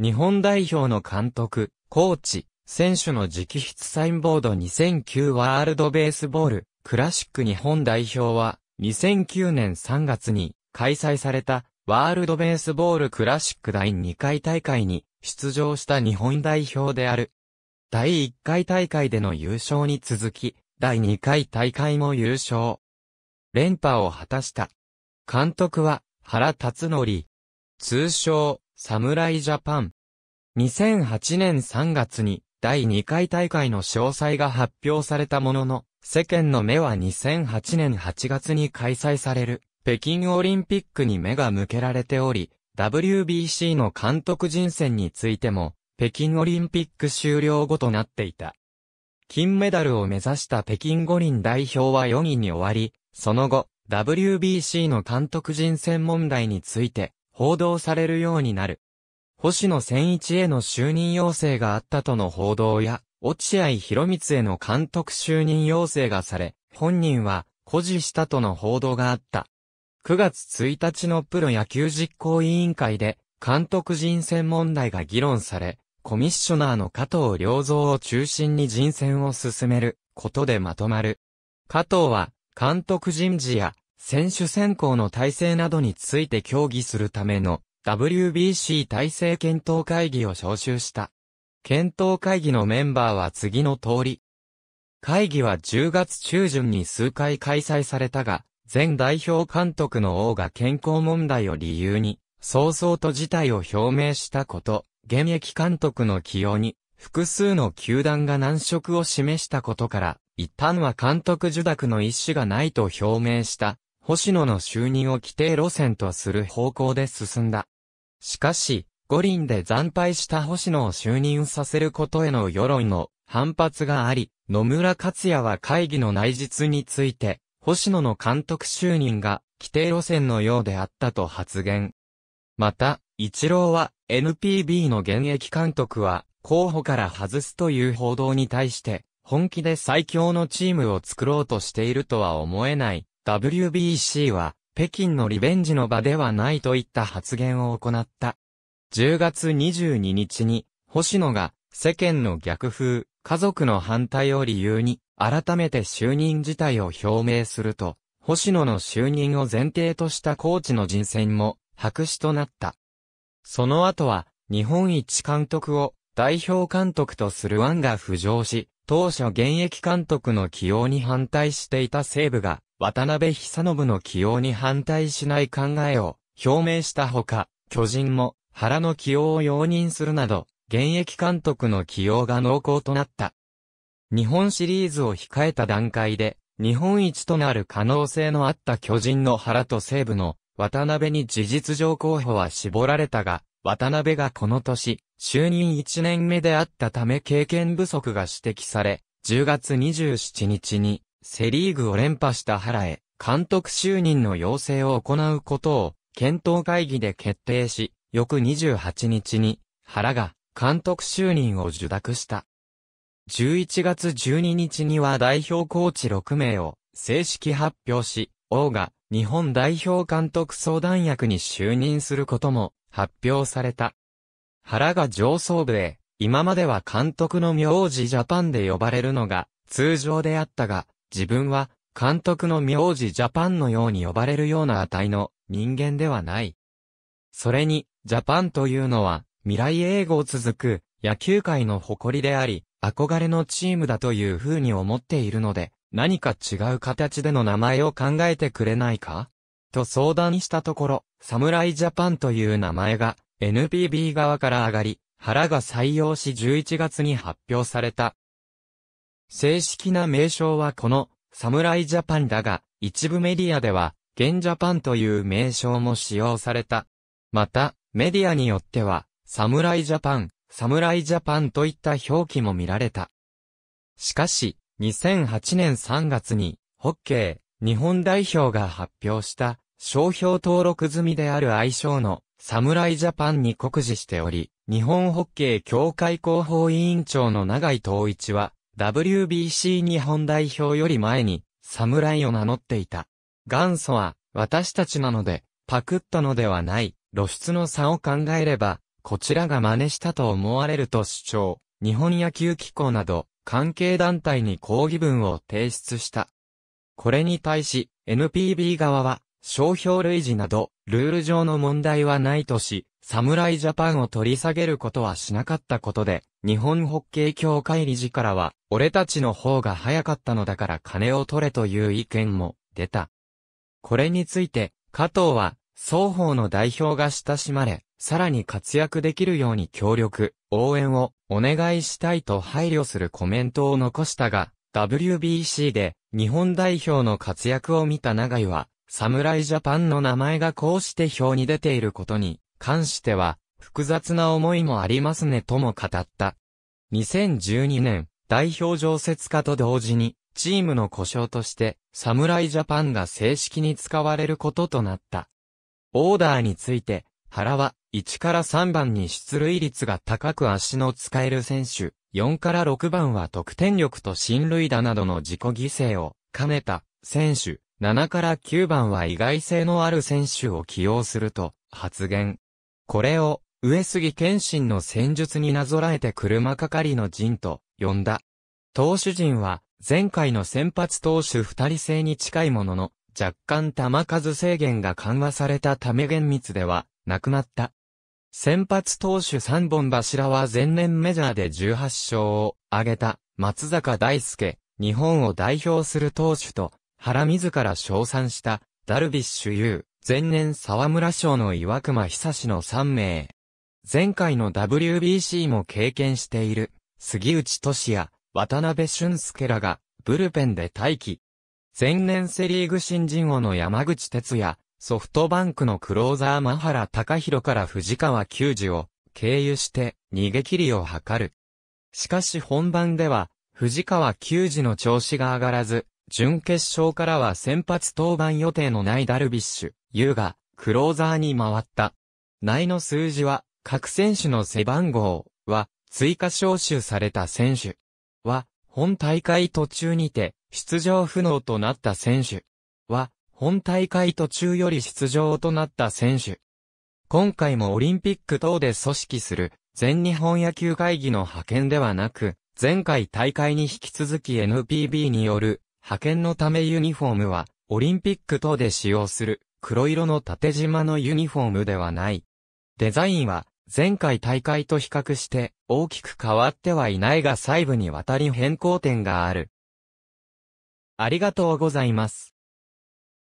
日本代表の監督、コーチ、選手の直筆サインボード2009ワールドベースボール、クラシック日本代表は、2009年3月に開催されたワールドベースボールクラシック第2回大会に出場した日本代表である。第1回大会での優勝に続き、第2回大会も優勝。連覇を果たした。監督は原辰則。通称、侍ジャパン。2008年3月に第2回大会の詳細が発表されたものの、世間の目は2008年8月に開催される北京オリンピックに目が向けられており、WBC の監督人選についても、北京オリンピック終了後となっていた。金メダルを目指した北京五輪代表は4位に終わり、その後、WBC の監督人選問題について報道されるようになる。星野千一への就任要請があったとの報道や、落合博光への監督就任要請がされ、本人は、誇示したとの報道があった。9月1日のプロ野球実行委員会で、監督人選問題が議論され、コミッショナーの加藤良造を中心に人選を進めることでまとまる。加藤は、監督人事や選手選考の体制などについて協議するための WBC 体制検討会議を招集した。検討会議のメンバーは次の通り。会議は10月中旬に数回開催されたが、前代表監督の王が健康問題を理由に、早々と事態を表明したこと、現役監督の起用に、複数の球団が難色を示したことから、一旦は監督受諾の意思がないと表明した、星野の就任を規定路線とする方向で進んだ。しかし、五輪で惨敗した星野を就任させることへの世論の反発があり、野村克也は会議の内実について、星野の監督就任が規定路線のようであったと発言。また、一郎は NPB の現役監督は候補から外すという報道に対して、本気で最強のチームを作ろうとしているとは思えない。WBC は北京のリベンジの場ではないといった発言を行った。10月22日に、星野が世間の逆風、家族の反対を理由に、改めて就任自体を表明すると、星野の就任を前提としたコーチの人選も白紙となった。その後は、日本一監督を代表監督とする案が浮上し、当初現役監督の起用に反対していた西武が、渡辺久信の起用に反対しない考えを表明したほか、巨人も原の起用を容認するなど、現役監督の起用が濃厚となった。日本シリーズを控えた段階で、日本一となる可能性のあった巨人の原と西武の渡辺に事実上候補は絞られたが、渡辺がこの年、就任1年目であったため経験不足が指摘され、10月27日に、セリーグを連覇した原へ、監督就任の要請を行うことを、検討会議で決定し、翌28日に、原が、監督就任を受諾した。11月12日には代表コーチ6名を、正式発表し、王が、日本代表監督相談役に就任することも発表された。原が上層部へ、今までは監督の名字ジャパンで呼ばれるのが通常であったが、自分は監督の名字ジャパンのように呼ばれるような値の人間ではない。それに、ジャパンというのは未来永劫続く野球界の誇りであり、憧れのチームだという風に思っているので、何か違う形での名前を考えてくれないかと相談したところ、侍ジャパンという名前が NPB 側から上がり、原が採用し11月に発表された。正式な名称はこの侍ジャパンだが、一部メディアでは、現ジャパンという名称も使用された。また、メディアによっては、侍ジャパン、侍ジャパンといった表記も見られた。しかし、2008年3月に、ホッケー、日本代表が発表した、商標登録済みである愛称の侍ジャパンに酷似しており、日本ホッケー協会広報委員長の永井東一は、WBC 日本代表より前に、侍を名乗っていた。元祖は、私たちなので、パクったのではない、露出の差を考えれば、こちらが真似したと思われると主張、日本野球機構など、関係団体に抗議文を提出した。これに対し、NPB 側は、商標類似など、ルール上の問題はないとし、侍ジャパンを取り下げることはしなかったことで、日本ホッケー協会理事からは、俺たちの方が早かったのだから金を取れという意見も出た。これについて、加藤は、双方の代表が親しまれ、さらに活躍できるように協力、応援をお願いしたいと配慮するコメントを残したが、WBC で日本代表の活躍を見た永井は、侍ジャパンの名前がこうして表に出ていることに関しては、複雑な思いもありますねとも語った。2012年、代表常設化と同時に、チームの故障として、侍ジャパンが正式に使われることとなった。オーダーについて、原は、1から3番に出塁率が高く足の使える選手、4から6番は得点力と進塁打などの自己犠牲を兼ねた選手7から9番は意外性のある選手を起用すると発言。これを上杉謙信の戦術になぞらえて車係の陣と呼んだ。投手陣は前回の先発投手二人制に近いものの若干球数制限が緩和されたため厳密ではなくなった。先発投手3本柱は前年メジャーで18勝を挙げた松坂大輔、日本を代表する投手と原自ら称賛した、ダルビッシュ有、前年沢村賞の岩隈久志の3名。前回の WBC も経験している、杉内俊也、渡辺俊介らが、ブルペンで待機。前年セリーグ新人王の山口哲也、ソフトバンクのクローザー真原隆弘から藤川球児を経由して逃げ切りを図る。しかし本番では藤川球児の調子が上がらず、準決勝からは先発登板予定のないダルビッシュ、優が、クローザーに回った。内の数字は、各選手の背番号は、追加招集された選手は、本大会途中にて、出場不能となった選手は、本大会途中より出場となった選手。今回もオリンピック等で組織する全日本野球会議の派遣ではなく、前回大会に引き続き NPB による派遣のためユニフォームは、オリンピック等で使用する、黒色の縦縞のユニフォームではない。デザインは、前回大会と比較して大きく変わってはいないが細部にわたり変更点がある。ありがとうございます。